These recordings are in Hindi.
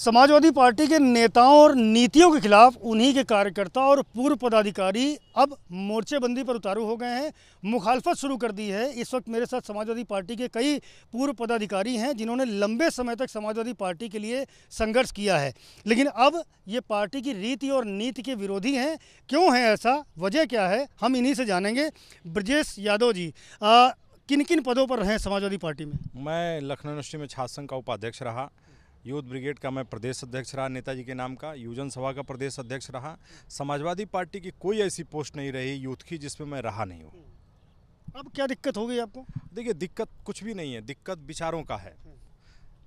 समाजवादी पार्टी के नेताओं और नीतियों के खिलाफ उन्हीं के कार्यकर्ता और पूर्व पदाधिकारी अब मोर्चेबंदी पर उतारू हो गए हैं मुखालफत शुरू कर दी है इस वक्त मेरे साथ समाजवादी पार्टी के कई पूर्व पदाधिकारी हैं जिन्होंने लंबे समय तक समाजवादी पार्टी के लिए संघर्ष किया है लेकिन अब ये पार्टी की रीति और नीति के विरोधी हैं क्यों हैं ऐसा वजह क्या है हम इन्हीं से जानेंगे ब्रजेश यादव जी आ, किन किन पदों पर रहे समाजवादी पार्टी में मैं लखनऊ यूनिवर्सिटी में छात्र संघ का उपाध्यक्ष रहा यूथ ब्रिगेड का मैं प्रदेश अध्यक्ष रहा नेताजी के नाम का यूजन सभा का प्रदेश अध्यक्ष रहा समाजवादी पार्टी की कोई ऐसी पोस्ट नहीं रही यूथ की जिसमें मैं रहा नहीं हूँ अब क्या दिक्कत हो गई आपको देखिए दिक्कत कुछ भी नहीं है दिक्कत विचारों का है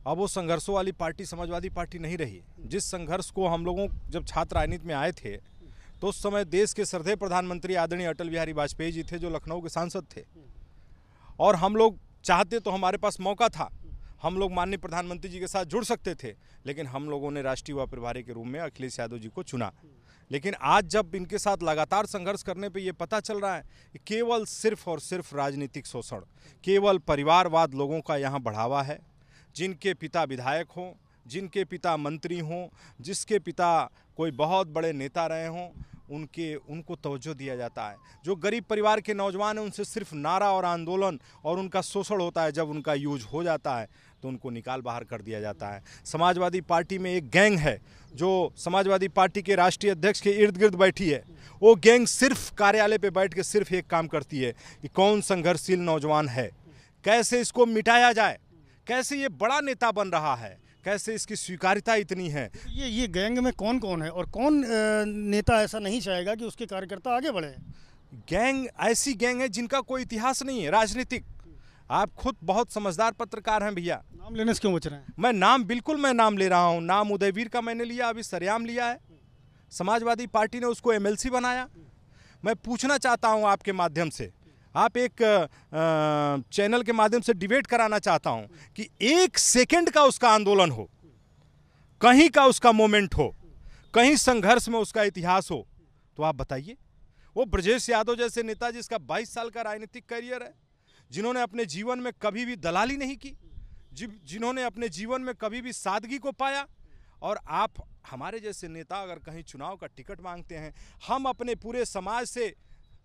अब वो संघर्षों वाली पार्टी समाजवादी पार्टी नहीं रही जिस संघर्ष को हम लोगों जब छात्र राजनीति में आए थे तो उस समय देश के श्रद्धेय प्रधानमंत्री आदरणीय अटल बिहारी वाजपेयी जी थे जो लखनऊ के सांसद थे और हम लोग चाहते तो हमारे पास मौका था हम लोग माननीय प्रधानमंत्री जी के साथ जुड़ सकते थे लेकिन हम लोगों ने राष्ट्रीय युवा प्रभारी के रूप में अखिलेश यादव जी को चुना लेकिन आज जब इनके साथ लगातार संघर्ष करने पे ये पता चल रहा है कि केवल सिर्फ और सिर्फ राजनीतिक शोषण केवल परिवारवाद लोगों का यहाँ बढ़ावा है जिनके पिता विधायक हों जिनके पिता मंत्री हों जिसके पिता कोई बहुत बड़े नेता रहे हों उनके उनको तोज्जो दिया जाता है जो गरीब परिवार के नौजवान हैं उनसे सिर्फ नारा और आंदोलन और उनका शोषण होता है जब उनका यूज हो जाता है तो उनको निकाल बाहर कर दिया जाता है समाजवादी पार्टी में एक गैंग है जो समाजवादी पार्टी के राष्ट्रीय अध्यक्ष के इर्द गिर्द बैठी है वो गैंग सिर्फ कार्यालय पर बैठ के सिर्फ एक काम करती है कि कौन संघर्षशील नौजवान है कैसे इसको मिटाया जाए कैसे ये बड़ा नेता बन रहा है कैसे इसकी स्वीकारिता इतनी है ये ये गैंग में कौन कौन है और कौन नेता ऐसा नहीं चाहेगा कि उसके कार्यकर्ता आगे बढ़े गैंग ऐसी गैंग है जिनका कोई इतिहास नहीं है राजनीतिक आप खुद बहुत समझदार पत्रकार हैं भैया नाम लेने से क्यों बच रहे हैं मैं नाम बिल्कुल मैं नाम ले रहा हूँ नाम उदयवीर का मैंने लिया अभी सरेआम लिया है समाजवादी पार्टी ने उसको एमएलसी बनाया मैं पूछना चाहता हूँ आपके माध्यम से आप एक चैनल के माध्यम से डिबेट कराना चाहता हूं कि एक सेकंड का उसका आंदोलन हो कहीं का उसका मोमेंट हो कहीं संघर्ष में उसका इतिहास हो तो आप बताइए वो ब्रजेश यादव जैसे नेता जिसका 22 साल का राजनीतिक करियर है जिन्होंने अपने जीवन में कभी भी दलाली नहीं की जिन्होंने अपने जीवन में कभी भी सादगी को पाया और आप हमारे जैसे नेता अगर कहीं चुनाव का टिकट मांगते हैं हम अपने पूरे समाज से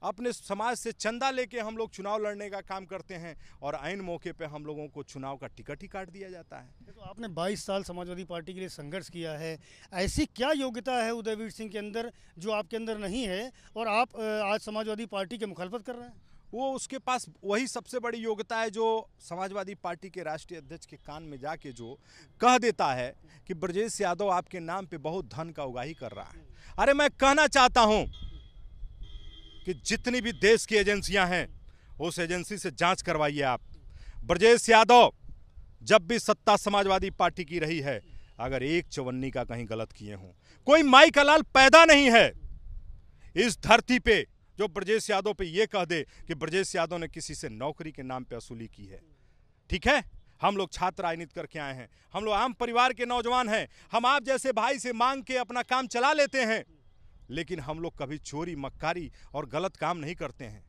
अपने समाज से चंदा लेके हम लोग चुनाव लड़ने का काम करते हैं और आइन मौके पे हम लोगों को चुनाव का टिकट ही काट दिया जाता है तो आपने 22 साल समाजवादी पार्टी के लिए संघर्ष किया है ऐसी क्या योग्यता है उदयवीर सिंह के अंदर जो आपके अंदर नहीं है और आप आज समाजवादी पार्टी की मुखालफत कर रहे हैं वो उसके पास वही सबसे बड़ी योग्यता है जो समाजवादी पार्टी के राष्ट्रीय अध्यक्ष के कान में जाके जो कह देता है कि ब्रजेश यादव आपके नाम पे बहुत धन का उगाही कर रहा है अरे मैं कहना चाहता हूँ कि जितनी भी देश की एजेंसियां हैं उस एजेंसी से जांच करवाइए आप ब्रजेश यादव जब भी सत्ता समाजवादी पार्टी की रही है अगर एक चवन्नी का कहीं गलत किए हों कोई माई का लाल पैदा नहीं है इस धरती पे जो ब्रजेश यादव पे ये कह दे कि ब्रजेश यादव ने किसी से नौकरी के नाम पे असूली की है ठीक है हम लोग छात्र राजनीति करके आए हैं हम लोग आम परिवार के नौजवान हैं हम आप जैसे भाई से मांग के अपना काम चला लेते हैं लेकिन हम लोग कभी चोरी मक्कारी और गलत काम नहीं करते हैं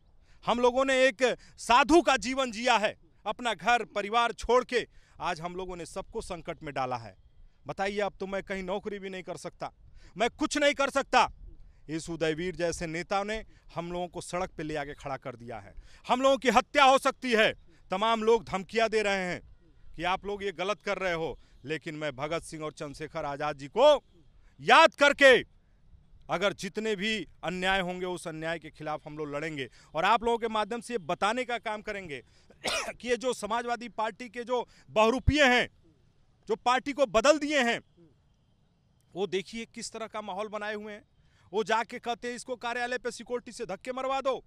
हम लोगों ने एक साधु का जीवन जिया है अपना घर परिवार छोड़ के आज हम लोगों ने सबको संकट में डाला है बताइए अब तो मैं कहीं नौकरी भी नहीं कर सकता मैं कुछ नहीं कर सकता इस उदयवीर जैसे नेता ने हम लोगों को सड़क पर ले आके खड़ा कर दिया है हम लोगों की हत्या हो सकती है तमाम लोग धमकियाँ दे रहे हैं कि आप लोग ये गलत कर रहे हो लेकिन मैं भगत सिंह और चंद्रशेखर आज़ाद जी को याद करके अगर जितने भी अन्याय होंगे उस अन्याय के खिलाफ हम लोग लड़ेंगे और आप लोगों के माध्यम से ये बताने का काम करेंगे कि ये जो समाजवादी पार्टी के जो बहुरूपीय हैं जो पार्टी को बदल दिए हैं वो देखिए किस तरह का माहौल बनाए हुए हैं वो जाके कहते हैं इसको कार्यालय पे सिक्योरिटी से धक्के मरवा दो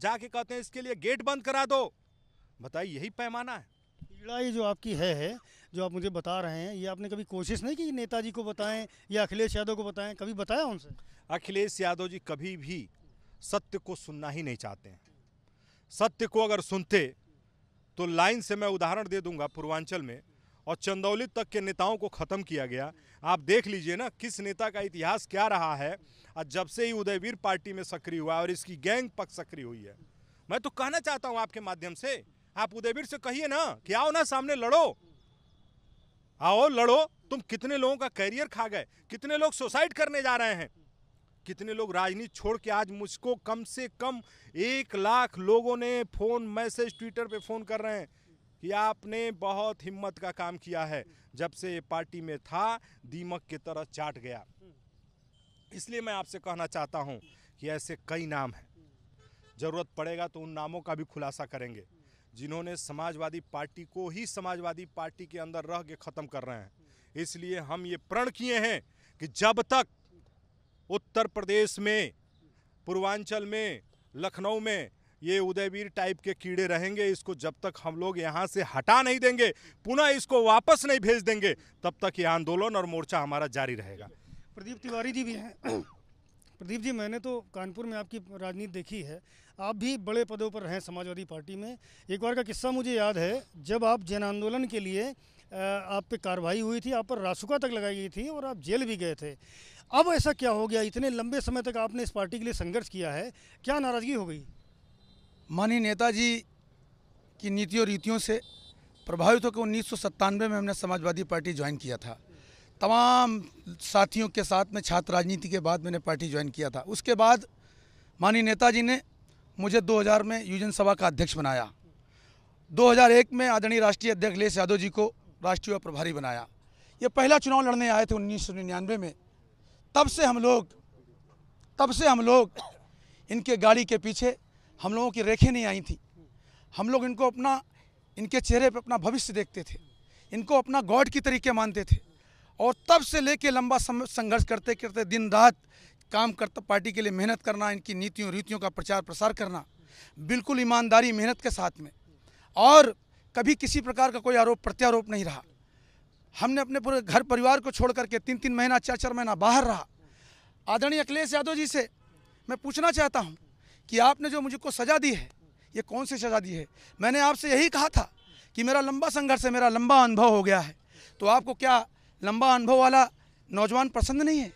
जाके कहते हैं इसके लिए गेट बंद करा दो बताइए यही पैमाना है पीड़ा ये जो आपकी है है जो आप मुझे बता रहे हैं ये आपने कभी कोशिश नहीं की नेताजी को बताएं या अखिलेश यादव को बताएं कभी बताया उनसे अखिलेश यादव जी कभी भी सत्य को सुनना ही नहीं चाहते हैं सत्य को अगर सुनते तो लाइन से मैं उदाहरण दे दूंगा पूर्वांचल में और चंदौली तक के नेताओं को ख़त्म किया गया आप देख लीजिए ना किस नेता का इतिहास क्या रहा है और जब से ही उदयवीर पार्टी में सक्रिय हुआ और इसकी गैंग पक सक्रिय हुई है मैं तो कहना चाहता हूँ आपके माध्यम से आप उदयवीर से कहिए ना कि आओ ना सामने लड़ो आओ लड़ो तुम कितने लोगों का कैरियर खा गए कितने लोग सुसाइड करने जा रहे हैं कितने लोग राजनीति छोड़ के आज मुझको कम से कम एक लाख लोगों ने फ़ोन मैसेज ट्विटर पे फ़ोन कर रहे हैं कि आपने बहुत हिम्मत का काम किया है जब से ये पार्टी में था दीमक की तरह चाट गया इसलिए मैं आपसे कहना चाहता हूँ कि ऐसे कई नाम हैं ज़रूरत पड़ेगा तो उन नामों का भी खुलासा करेंगे जिन्होंने समाजवादी पार्टी को ही समाजवादी पार्टी के अंदर रह के ख़त्म कर रहे हैं इसलिए हम ये प्रण किए हैं कि जब तक उत्तर प्रदेश में पूर्वांचल में लखनऊ में ये उदयवीर टाइप के कीड़े रहेंगे इसको जब तक हम लोग यहाँ से हटा नहीं देंगे पुनः इसको वापस नहीं भेज देंगे तब तक ये आंदोलन और मोर्चा हमारा जारी रहेगा प्रदीप तिवारी जी भी हैं प्रदीप जी मैंने तो कानपुर में आपकी राजनीति देखी है आप भी बड़े पदों पर रहें समाजवादी पार्टी में एक बार का किस्सा मुझे याद है जब आप जन आंदोलन के लिए आप पे कार्रवाई हुई थी आप पर रासुका तक लगाई गई थी और आप जेल भी गए थे अब ऐसा क्या हो गया इतने लंबे समय तक आपने इस पार्टी के लिए संघर्ष किया है क्या नाराज़गी हो गई माननीय नेताजी की नीतियों रीतियों से प्रभावित होकर उन्नीस में हमने समाजवादी पार्टी ज्वाइन किया था तमाम साथियों के साथ में छात्र राजनीति के बाद मैंने पार्टी ज्वाइन किया था उसके बाद माननीय नेताजी ने मुझे 2000 में यूजन सभा का अध्यक्ष बनाया 2001 में आदरणीय राष्ट्रीय अध्यक्ष लेस यादव जी को राष्ट्रीय प्रभारी बनाया ये पहला चुनाव लड़ने आए थे उन्नीस में तब से हम लोग तब से हम लोग इनके गाड़ी के पीछे हम लोगों की रेखें नहीं आई थी हम लोग इनको अपना इनके चेहरे पर अपना भविष्य देखते थे इनको अपना गॉड की तरीके मानते थे और तब से लेके लंबा संघर्ष करते करते दिन रात काम करते पार्टी के लिए मेहनत करना इनकी नीतियों रीतियों का प्रचार प्रसार करना बिल्कुल ईमानदारी मेहनत के साथ में और कभी किसी प्रकार का कोई आरोप प्रत्यारोप नहीं रहा हमने अपने पूरे घर परिवार को छोड़ करके तीन तीन महीना चार चार महीना बाहर रहा आदरणीय अखिलेश यादव जी से मैं पूछना चाहता हूँ कि आपने जो मुझको सज़ा दी है ये कौन सी सज़ा दी है मैंने आपसे यही कहा था कि मेरा लंबा संघर्ष है मेरा लंबा अनुभव हो गया है तो आपको क्या लंबा अनुभव वाला नौजवान पसंद नहीं है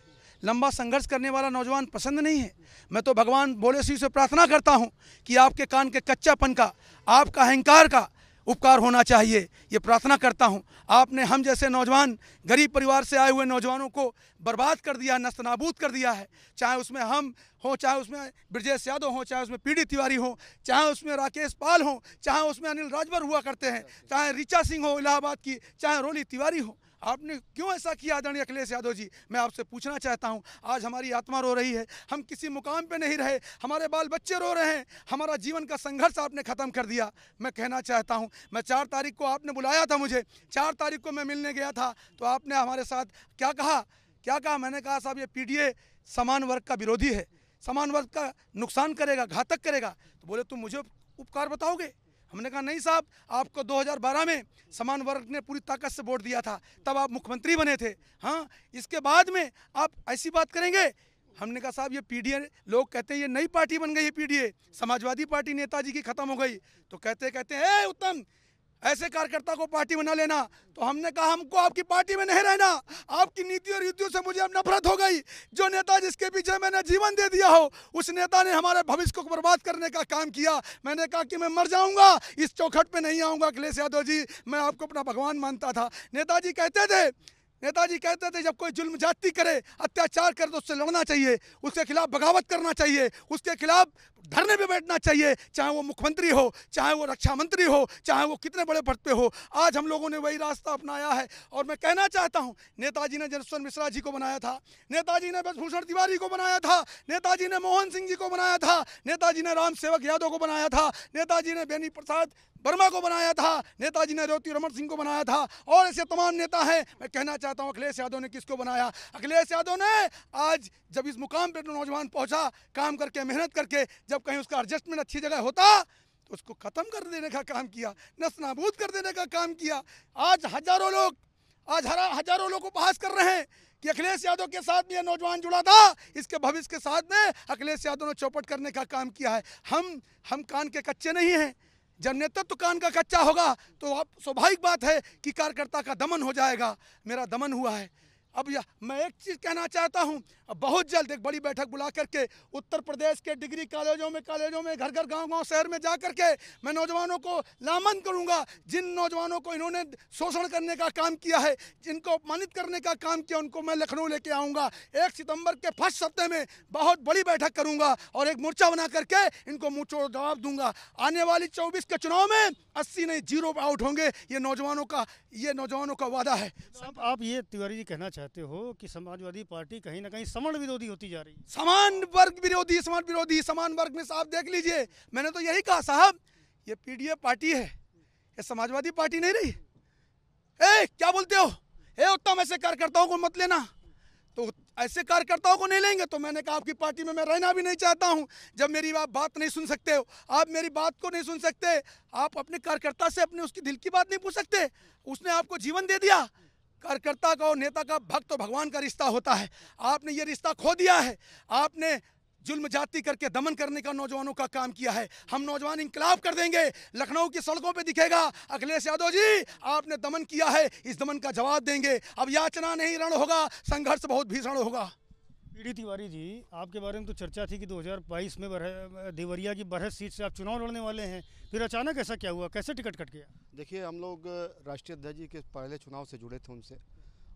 लंबा संघर्ष करने वाला नौजवान पसंद नहीं है मैं तो भगवान भोले सिंह से प्रार्थना करता हूँ कि आपके कान के कच्चापन का आपका अहंकार का उपकार होना चाहिए ये प्रार्थना करता हूँ आपने हम जैसे नौजवान गरीब परिवार से आए हुए नौजवानों को बर्बाद कर दिया नस्त नाबूद कर दिया है चाहे उसमें हम हो चाहे उसमें ब्रजेश यादव हो चाहे उसमें पीडी तिवारी हो चाहे उसमें राकेश पाल हो चाहे उसमें अनिल राजभर हुआ करते हैं चाहे ऋचा सिंह हो इलाहाबाद की चाहे रोली तिवारी हो आपने क्यों ऐसा किया आदरणीय अखिलेश यादव जी मैं आपसे पूछना चाहता हूँ आज हमारी आत्मा रो रही है हम किसी मुकाम पर नहीं रहे हमारे बाल बच्चे रो रहे हैं हमारा जीवन का संघर्ष आपने ख़त्म कर दिया मैं कहना चाहता हूँ मैं चार तारीख को आपने बुलाया था मुझे चार तारीख को मैं मिलने गया था तो आपने हमारे साथ क्या कहा क्या कहा मैंने कहा साहब ये पी समान वर्ग का विरोधी है समान वर्ग का नुकसान करेगा घातक करेगा तो बोले तुम मुझे उपकार बताओगे हमने कहा नहीं साहब आपको 2012 में समान वर्ग ने पूरी ताकत से वोट दिया था तब आप मुख्यमंत्री बने थे हाँ इसके बाद में आप ऐसी बात करेंगे हमने कहा साहब ये पीडीए लोग कहते हैं ये नई पार्टी बन गई है पीडीए समाजवादी पार्टी नेताजी की खत्म हो गई तो कहते कहते हैं उत्तम ऐसे कार्यकर्ता को पार्टी बना लेना तो हमने कहा हमको आपकी पार्टी में नहीं रहना आपकी नीति और युद्धियों से मुझे अब नफरत हो गई जो नेता जिसके पीछे मैंने जीवन दे दिया हो उस नेता ने हमारे भविष्य को बर्बाद करने का काम किया मैंने कहा कि मैं मर जाऊंगा इस चौखट पे नहीं आऊंगा अखिलेश यादव जी मैं आपको अपना भगवान मानता था नेताजी कहते थे नेताजी कहते थे जब कोई जुल्म जाति करे अत्याचार करे तो उससे लड़ना चाहिए उसके खिलाफ बगावत करना चाहिए उसके खिलाफ धरने पे बैठना चाहिए चाहे वो मुख्यमंत्री हो चाहे वो रक्षा मंत्री हो चाहे वो कितने बड़े पद पे हो आज हम लोगों ने वही रास्ता अपनाया है और मैं कहना चाहता हूँ नेताजी ने जनेश्वर मिश्रा जी को बनाया था नेताजी ने बसभूषण तिवारी को बनाया था नेताजी ने मोहन सिंह जी को बनाया था नेताजी ने राम सेवक यादव को बनाया था नेताजी ने बेनी प्रसाद वर्मा को बनाया था नेताजी ने ज्योति रमन सिंह को बनाया था और ऐसे तमाम नेता हैं मैं कहना चाहता हूं अखिलेश यादव ने किसको बनाया अखिलेश यादव ने आज जब इस मुकाम पर नौजवान पहुंचा काम करके मेहनत करके जब जब कहीं उसका एडजस्टमेंट अच्छी जगह होता तो उसको ख़त्म कर देने का काम किया नस नाबूद कर देने का काम किया आज हजारों लोग आज हजारों लोग उपहास कर रहे हैं कि अखिलेश यादव के साथ में यह नौजवान जुड़ा था इसके भविष्य के साथ में अखिलेश यादव ने चौपट करने का काम किया है हम हम कान के कच्चे नहीं हैं जब नेतृत्व कान का कच्चा होगा तो आप स्वाभाविक बात है कि कार्यकर्ता का दमन हो जाएगा मेरा दमन हुआ है अब यह मैं एक चीज़ कहना चाहता हूं बहुत जल्द एक बड़ी बैठक बुला करके उत्तर प्रदेश के डिग्री कॉलेजों में कॉलेजों में घर घर गांव गांव शहर में जा करके मैं नौजवानों को लामन करूंगा जिन नौजवानों को इन्होंने शोषण करने का काम किया है जिनको अपमानित करने का काम किया उनको मैं लखनऊ लेके आऊँगा एक सितम्बर के फर्स्ट सप्ताह में बहुत बड़ी बैठक करूँगा और एक मोर्चा बना करके इनको मुँह जवाब दूंगा आने वाली चौबीस के चुनाव में अस्सी नहीं जीरो आउट होंगे ये नौजवानों का ये नौजवानों का वादा है आप ये तिवारी जी कहना चाहिए चाहते हो कि समाजवादी पार्टी कहीं ना कहीं समान विरोधी होती जा रही है समान वर्ग विरोधी समान विरोधी समान वर्ग में साहब देख लीजिए मैंने तो यही कहा साहब ये पीडीए पार्टी है ये समाजवादी पार्टी नहीं रही ए क्या बोलते हो ए उत्तम ऐसे कार्यकर्ताओं को मत लेना तो ऐसे कार्यकर्ताओं को नहीं लेंगे तो मैंने कहा आपकी पार्टी में मैं रहना भी नहीं चाहता हूं जब मेरी आप बात नहीं सुन सकते हो आप मेरी बात को नहीं सुन सकते आप अपने कार्यकर्ता से अपने उसकी दिल की बात नहीं पूछ सकते उसने आपको जीवन दे दिया कार्यकर्ता का और नेता का भक्त और तो भगवान का रिश्ता होता है आपने ये रिश्ता खो दिया है आपने जुल्म जाति करके दमन करने का नौजवानों का काम किया है हम नौजवान इंकलाब कर देंगे लखनऊ की सड़कों पे दिखेगा अखिलेश यादव जी आपने दमन किया है इस दमन का जवाब देंगे अब याचना नहीं रण होगा संघर्ष बहुत भीषण होगा पीडी तिवारी जी आपके बारे में तो चर्चा थी कि 2022 में देवरिया की बरहस सीट से आप चुनाव लड़ने वाले हैं फिर अचानक ऐसा क्या हुआ कैसे टिकट कट गया देखिए हम लोग राष्ट्रीय अध्यक्ष जी के पहले चुनाव से जुड़े थे उनसे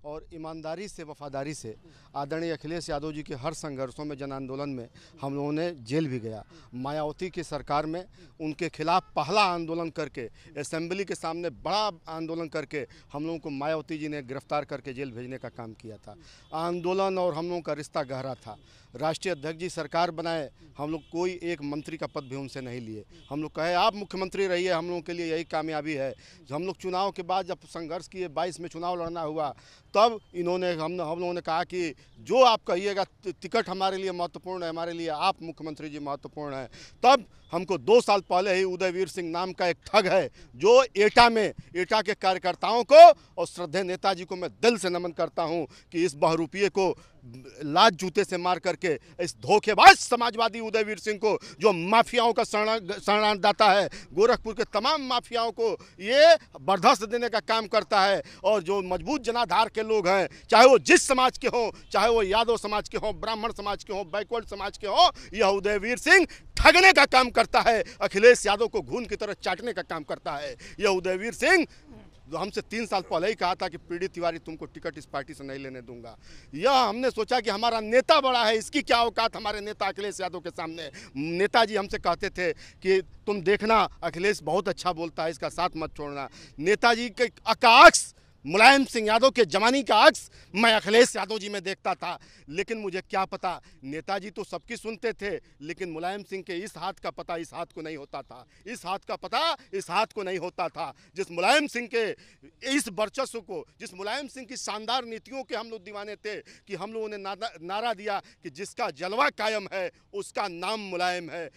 और ईमानदारी से वफादारी से आदरणीय अखिलेश यादव जी के हर संघर्षों में जन आंदोलन में हम लोगों ने जेल भी गया मायावती की सरकार में उनके खिलाफ पहला आंदोलन करके असेंबली के सामने बड़ा आंदोलन करके हम लोगों को मायावती जी ने गिरफ्तार करके जेल भेजने का काम किया था आंदोलन और हम लोगों का रिश्ता गहरा था राष्ट्रीय अध्यक्ष जी सरकार बनाए हम लोग कोई एक मंत्री का पद भी उनसे नहीं लिए हम लोग कहे आप मुख्यमंत्री रहिए हम लोगों के लिए यही कामयाबी है हम लोग चुनाव के बाद जब संघर्ष किए बाईस में चुनाव लड़ना हुआ तब इन्होंने हम हम लोगों ने कहा कि जो आप कहिएगा टिकट हमारे लिए महत्वपूर्ण है हमारे लिए आप मुख्यमंत्री जी महत्वपूर्ण हैं तब हमको दो साल पहले ही उदयवीर सिंह नाम का एक ठग है जो एटा में एटा के कार्यकर्ताओं को और श्रद्धे नेताजी को मैं दिल से नमन करता हूँ कि इस बहुरूपीय को लाज जूते से मार करके इस धोखेबाज समाजवादी उदयवीर सिंह को जो माफियाओं का दाता है गोरखपुर के तमाम माफियाओं को ये बर्दाश्त देने का काम करता है और जो मजबूत जनाधार के लोग हैं चाहे वो जिस समाज के हों चाहे वो यादव समाज के हों ब्राह्मण समाज के हों बैकवर्ड समाज के हों यह उदयवीर सिंह ठगने का काम करता है अखिलेश यादव को घून की तरह चाटने का काम करता है यह उदयवीर सिंह तो हमसे तीन साल पहले ही कहा था कि पीडी तिवारी तुमको टिकट इस पार्टी से नहीं लेने दूंगा यह हमने सोचा कि हमारा नेता बड़ा है इसकी क्या औकात हमारे नेता अखिलेश यादव के सामने नेताजी हमसे कहते थे कि तुम देखना अखिलेश बहुत अच्छा बोलता है इसका साथ मत छोड़ना नेताजी के अकाश मुलायम सिंह यादव के जमानी का अक्स मैं अखिलेश यादव जी में देखता था लेकिन मुझे क्या पता नेताजी तो सबकी सुनते थे लेकिन मुलायम सिंह के इस हाथ का पता इस हाथ को नहीं होता था इस हाथ का पता इस हाथ को नहीं होता था जिस मुलायम सिंह के इस वर्चस्व को जिस मुलायम सिंह की शानदार नीतियों के हम लोग दीवाने थे कि हम लोगों ने नारा दिया कि जिसका जलवा कायम है उसका नाम मुलायम है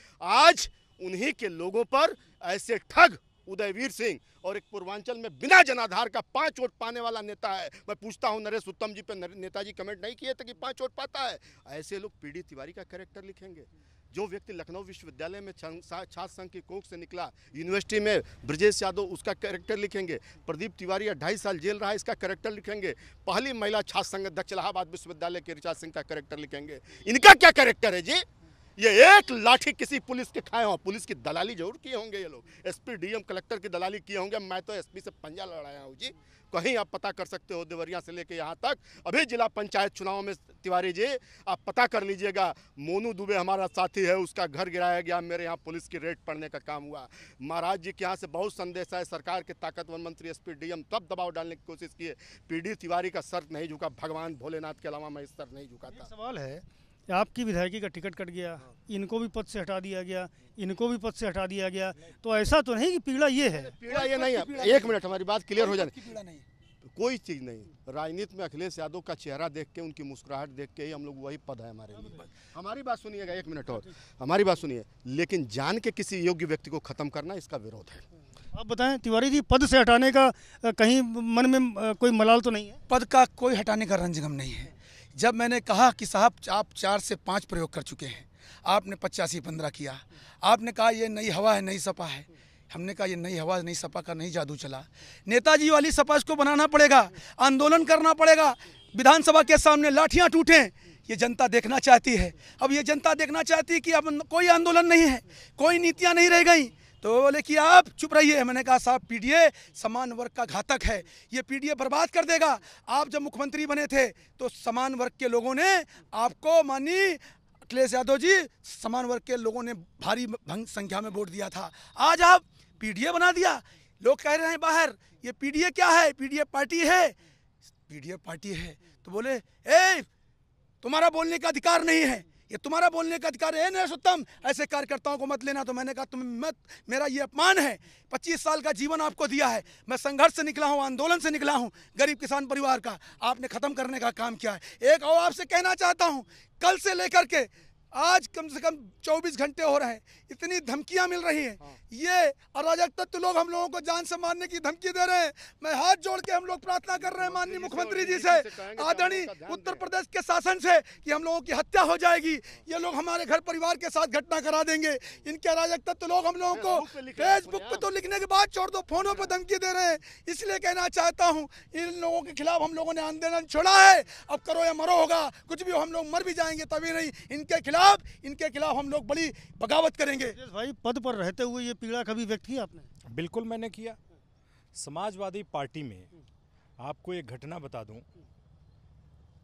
आज उन्हीं के लोगों पर ऐसे ठग उदयवीर सिंह और एक पूर्वांचल में बिना जनाधार का पांच वोट पाने वाला नेता है मैं पूछता हूं नरेश उत्तम जी पे नेताजी कमेंट नहीं किए थे कि पांच वोट पाता है ऐसे लोग पीडी तिवारी का कैरेक्टर लिखेंगे जो व्यक्ति लखनऊ विश्वविद्यालय में छात्र संघ की कोख से निकला यूनिवर्सिटी में ब्रजेश यादव उसका कैरेक्टर लिखेंगे प्रदीप तिवारी ढाई साल जेल रहा इसका कैरेक्टर लिखेंगे पहली महिला छात्र संघ अध्यक्ष इलाहाबाद विश्वविद्यालय के ऋचा सिंह का कैरेक्टर लिखेंगे इनका क्या कैरेक्टर है जी ये एक लाठी किसी पुलिस के खाए हो पुलिस की दलाली जरूर किए होंगे ये लोग एसपी डीएम कलेक्टर की दलाली किए होंगे मैं तो एसपी से पंजा लड़ाया हूँ जी कहीं आप पता कर सकते हो देवरिया से लेके यहाँ तक अभी जिला पंचायत चुनाव में तिवारी जी आप पता कर लीजिएगा मोनू दुबे हमारा साथी है उसका घर गिराया गया मेरे यहाँ पुलिस की रेड पड़ने का काम हुआ महाराज जी के यहाँ से बहुत संदेश है सरकार के ताकतवर मंत्री एस पी डी तब दबाव डालने की कोशिश किए पी डी तिवारी का सर नहीं झुका भगवान भोलेनाथ के अलावा मैं इस सर नहीं झुका था सवाल है आपकी विधायकी का टिकट कट गया इनको भी पद से हटा दिया गया इनको भी पद से हटा दिया गया तो ऐसा तो नहीं कि पीड़ा ये है पीड़ा ये नहीं है एक मिनट हमारी बात क्लियर हो जाए कोई चीज़ नहीं राजनीति में अखिलेश यादव का चेहरा देख के उनकी मुस्कुराहट देख के ही हम लोग वही पद है हमारे लिए हमारी बात सुनिएगा एक मिनट और हमारी बात सुनिए लेकिन जान के किसी योग्य व्यक्ति को खत्म करना इसका विरोध है आप बताएं तिवारी जी पद से हटाने का कहीं मन में कोई मलाल तो नहीं है पद का कोई हटाने का रंजगम नहीं है जब मैंने कहा कि साहब आप चार से पाँच प्रयोग कर चुके हैं आपने पचासी पंद्रह किया आपने कहा ये नई हवा है नई सपा है हमने कहा ये नई हवा नई सपा का नहीं जादू चला नेताजी वाली सपा इसको बनाना पड़ेगा आंदोलन करना पड़ेगा विधानसभा के सामने लाठियाँ टूटें ये जनता देखना चाहती है अब ये जनता देखना चाहती है कि अब कोई आंदोलन नहीं है कोई नीतियाँ नहीं रह गई तो वो बोले कि आप चुप रहिए मैंने कहा साहब पीडीए समान वर्ग का घातक है ये पीडीए बर्बाद कर देगा आप जब मुख्यमंत्री बने थे तो समान वर्ग के लोगों ने आपको मानी अखिलेश यादव जी समान वर्ग के लोगों ने भारी भंग संख्या में वोट दिया था आज आप पीडीए बना दिया लोग कह रहे हैं बाहर ये पीडीए क्या है पीडीए पार्टी है पीडीए पार्टी है तो बोले ए तुम्हारा बोलने का अधिकार नहीं है ये तुम्हारा बोलने का अधिकार है नरेश ऐसे कार्यकर्ताओं को मत लेना तो मैंने कहा तुम मत मेरा ये अपमान है पच्चीस साल का जीवन आपको दिया है मैं संघर्ष से निकला हूँ आंदोलन से निकला हूँ गरीब किसान परिवार का आपने ख़त्म करने का काम किया है एक और आपसे कहना चाहता हूँ कल से लेकर के आज कम से कम 24 घंटे हो रहे हैं इतनी धमकियां मिल रही हैं हाँ। ये अराजक तत्व लोग हम लोगों को जान से मारने की धमकी दे रहे हैं मैं हाथ जोड़ के हम लोग प्रार्थना कर रहे हैं माननीय मुख्यमंत्री जी से आदरणीय उत्तर प्रदेश के शासन से कि हम लोगों की हत्या हो जाएगी ये लोग हमारे घर परिवार के साथ घटना करा देंगे इनके अराजक तत्व लोग हम लोगों को फेसबुक पर तो लिखने के बाद छोड़ दो फोनों पर धमकी दे रहे हैं इसलिए कहना चाहता हूँ इन लोगों के खिलाफ हम लोगों ने आंदोलन छोड़ा है अब करो या मरो होगा कुछ भी हम लोग मर भी जाएंगे तभी नहीं इनके खिलाफ खिलाफ इनके खिलाफ हम लोग बड़ी बगावत करेंगे भाई पद पर रहते हुए ये पीड़ा कभी व्यक्त किया आपने बिल्कुल मैंने किया समाजवादी पार्टी में आपको एक घटना बता दूं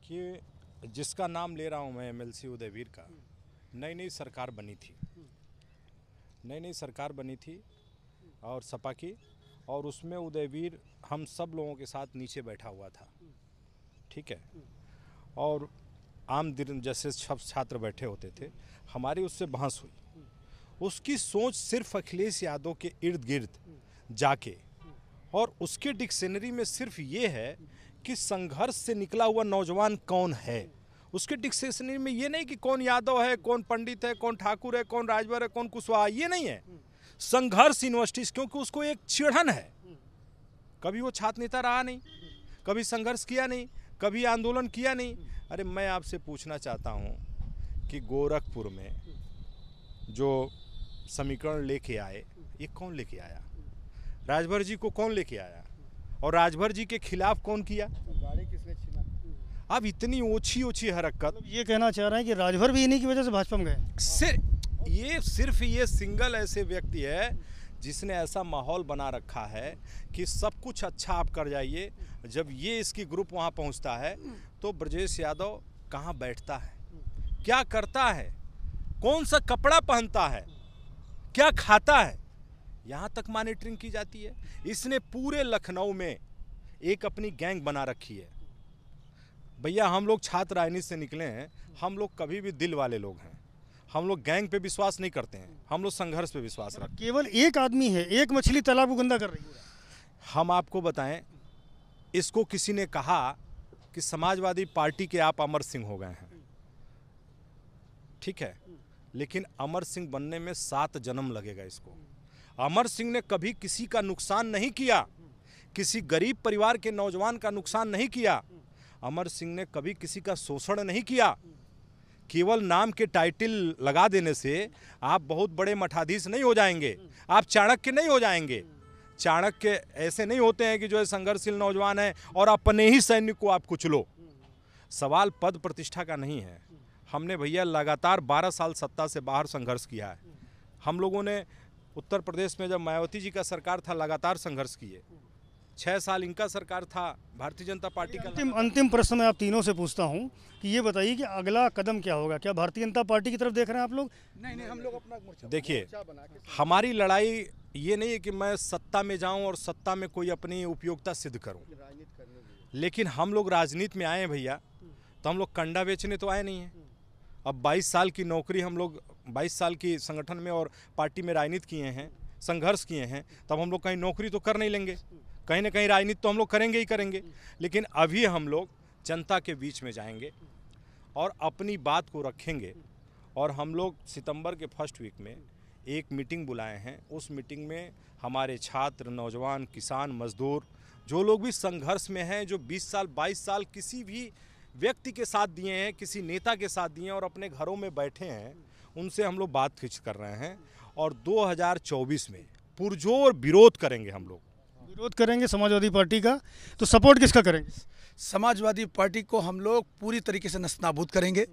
कि जिसका नाम ले रहा हूं मैं एमएलसी उदयवीर का नई नई सरकार बनी थी नई नई सरकार बनी थी और सपा की और उसमें उदयवीर हम सब लोगों के साथ नीचे बैठा हुआ था ठीक है और आम दिन जैसे सब छात्र बैठे होते थे हमारी उससे बहस हुई उसकी सोच सिर्फ अखिलेश यादव के इर्द गिर्द जाके और उसके डिक्शनरी में सिर्फ ये है कि संघर्ष से निकला हुआ नौजवान कौन है उसके डिक्शनरी में ये नहीं कि कौन यादव है कौन पंडित है कौन ठाकुर है कौन राजभर है कौन कुशवाहा ये नहीं है संघर्ष यूनिवर्सिटीज क्योंकि उसको एक चिढ़न है कभी वो छात्र नेता रहा नहीं कभी संघर्ष किया नहीं कभी आंदोलन किया नहीं अरे मैं आपसे पूछना चाहता हूँ कि गोरखपुर में जो समीकरण लेके आए ये कौन लेके आया राजभर जी को कौन लेके आया और राजभर जी के खिलाफ कौन किया अब इतनी ओछी ओछी हरकत मतलब ये कहना चाह रहे हैं कि राजभर भी इन्हीं की वजह से भाजपा में गए सिर्फ ये सिर्फ ये सिंगल ऐसे व्यक्ति है जिसने ऐसा माहौल बना रखा है कि सब कुछ अच्छा आप कर जाइए जब ये इसकी ग्रुप वहाँ पहुँचता है तो ब्रजेश यादव कहाँ बैठता है क्या करता है कौन सा कपड़ा पहनता है क्या खाता है यहाँ तक मॉनिटरिंग की जाती है इसने पूरे लखनऊ में एक अपनी गैंग बना रखी है भैया हम लोग छात्र राजनीति से निकले हैं हम लोग कभी भी दिल वाले लोग हैं हम लोग गैंग पे विश्वास नहीं करते हैं हम लोग संघर्ष पे विश्वास रखते केवल एक आदमी है एक मछली तालाब को गंदा कर रही है हम आपको बताएं इसको किसी ने कहा कि समाजवादी पार्टी के आप अमर सिंह हो गए हैं ठीक है लेकिन अमर सिंह बनने में सात जन्म लगेगा इसको अमर सिंह ने कभी किसी का नुकसान नहीं किया किसी गरीब परिवार के नौजवान का नुकसान नहीं किया अमर सिंह ने कभी किसी का शोषण नहीं किया केवल नाम के टाइटल लगा देने से आप बहुत बड़े मठाधीश नहीं हो जाएंगे आप चाणक्य नहीं हो जाएंगे चाणक्य ऐसे नहीं होते हैं कि जो है संघर्षशील नौजवान है और अपने ही सैनिक को आप कुचलो सवाल पद प्रतिष्ठा का नहीं है हमने भैया लगातार 12 साल सत्ता से बाहर संघर्ष किया है हम लोगों ने उत्तर प्रदेश में जब मायावती जी का सरकार था लगातार संघर्ष किए छह साल इनका सरकार था भारतीय जनता पार्टी का अंतिम अंतिम प्रश्न मैं आप तीनों से पूछता हूं कि ये बताइए कि अगला कदम क्या होगा क्या भारतीय जनता पार्टी की तरफ देख रहे हैं आप लोग नहीं नहीं हम लोग अपना देखिए हमारी लड़ाई ये नहीं है कि मैं सत्ता में जाऊं और सत्ता में कोई अपनी उपयोगिता सिद्ध करूँ लेकिन हम लोग राजनीति में आए हैं भैया तो हम लोग कंडा बेचने तो आए नहीं हैं हम्म। अब बाईस साल की नौकरी हम लोग बाईस साल की संगठन में और पार्टी में राजनीति किए हैं संघर्ष किए हैं तब हम लोग कहीं नौकरी तो कर नहीं लेंगे हम्म। कहीं ना कहीं राजनीति तो हम लोग करेंगे ही करेंगे लेकिन अभी हम लोग जनता के बीच में जाएंगे और अपनी बात को रखेंगे और हम लोग सितंबर के फर्स्ट वीक में एक मीटिंग बुलाए हैं उस मीटिंग में हमारे छात्र नौजवान किसान मजदूर जो लोग भी संघर्ष में हैं जो 20 साल 22 साल किसी भी व्यक्ति के साथ दिए हैं किसी नेता के साथ दिए हैं और अपने घरों में बैठे हैं उनसे हम लोग बात कर रहे हैं और 2024 में पुरजोर विरोध करेंगे हम लोग विरोध करेंगे समाजवादी पार्टी का तो सपोर्ट किसका करेंगे समाजवादी पार्टी को हम लोग पूरी तरीके से नस्नाबूद करेंगे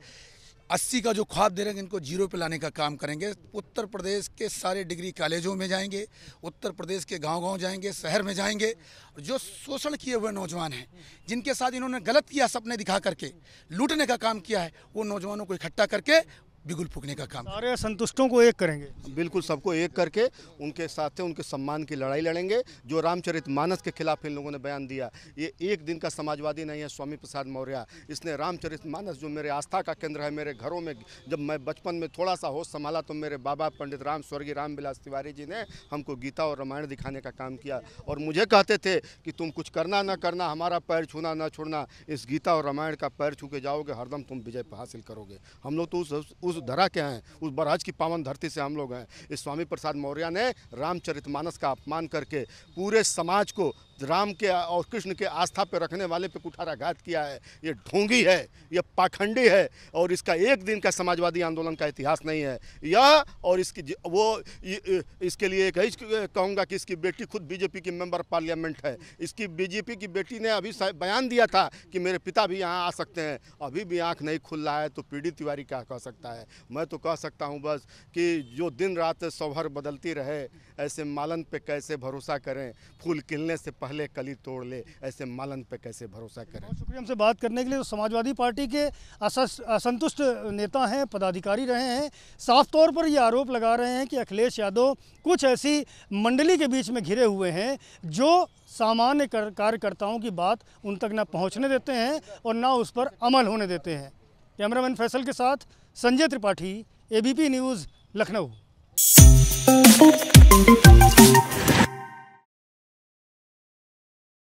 अस्सी का जो ख्वाब दे रहे हैं इनको जीरो पे लाने का काम करेंगे उत्तर प्रदेश के सारे डिग्री कॉलेजों में जाएंगे उत्तर प्रदेश के गांव गांव जाएंगे शहर में जाएंगे और जो शोषण किए हुए नौजवान हैं जिनके साथ इन्होंने गलत किया सपने दिखा करके लूटने का काम किया है वो नौजवानों को इकट्ठा करके बिगुल फूकने का काम सारे संतुष्टों को एक करेंगे बिल्कुल सबको एक करके उनके साथ उनके सम्मान की लड़ाई लड़ेंगे जो रामचरित मानस के खिलाफ इन लोगों ने बयान दिया ये एक दिन का समाजवादी नहीं है स्वामी प्रसाद मौर्य इसने रामचरित मानस जो मेरे आस्था का केंद्र है मेरे घरों में जब मैं बचपन में थोड़ा सा होश संभाला तो मेरे बाबा पंडित राम स्वर्गीय राम बिलास तिवारी जी ने हमको गीता और रामायण दिखाने का काम किया और मुझे कहते थे कि तुम कुछ करना ना करना हमारा पैर छूना ना छोड़ना इस गीता और रामायण का पैर छू के जाओगे हरदम तुम विजय हासिल करोगे हम लोग तो उस उस धरा के हैं उस बराज की पावन धरती से हम लोग हैं इस स्वामी प्रसाद मौर्य ने रामचरितमानस का अपमान करके पूरे समाज को राम के और कृष्ण के आस्था पे रखने वाले पे कुठाराघात किया है ये ढोंगी है ये पाखंडी है और इसका एक दिन का समाजवादी आंदोलन का इतिहास नहीं है यह और इसकी वो इसके लिए एक ही कहूँगा कि इसकी बेटी खुद बीजेपी की मेंबर पार्लियामेंट है इसकी बीजेपी की बेटी ने अभी बयान दिया था कि मेरे पिता भी यहाँ आ सकते हैं अभी भी आँख नहीं खुल रहा है तो पीडित तिवारी क्या कह सकता है मैं तो कह सकता हूँ बस कि जो दिन रात सौहर बदलती रहे ऐसे मालन पर कैसे भरोसा करें फूल खिलने से पहले पहले कली तोड़ ले ऐसे मालन पे कैसे भरोसा करें बहुत शुक्रिया हमसे बात करने के लिए तो समाजवादी पार्टी के असंतुष्ट नेता हैं पदाधिकारी रहे हैं साफ तौर पर ये आरोप लगा रहे हैं कि अखिलेश यादव कुछ ऐसी मंडली के बीच में घिरे हुए हैं जो सामान्य कार्यकर्ताओं की बात उन तक ना पहुँचने देते हैं और ना उस पर अमल होने देते हैं कैमरामैन फैसल के साथ संजय त्रिपाठी एबीपी न्यूज़ लखनऊ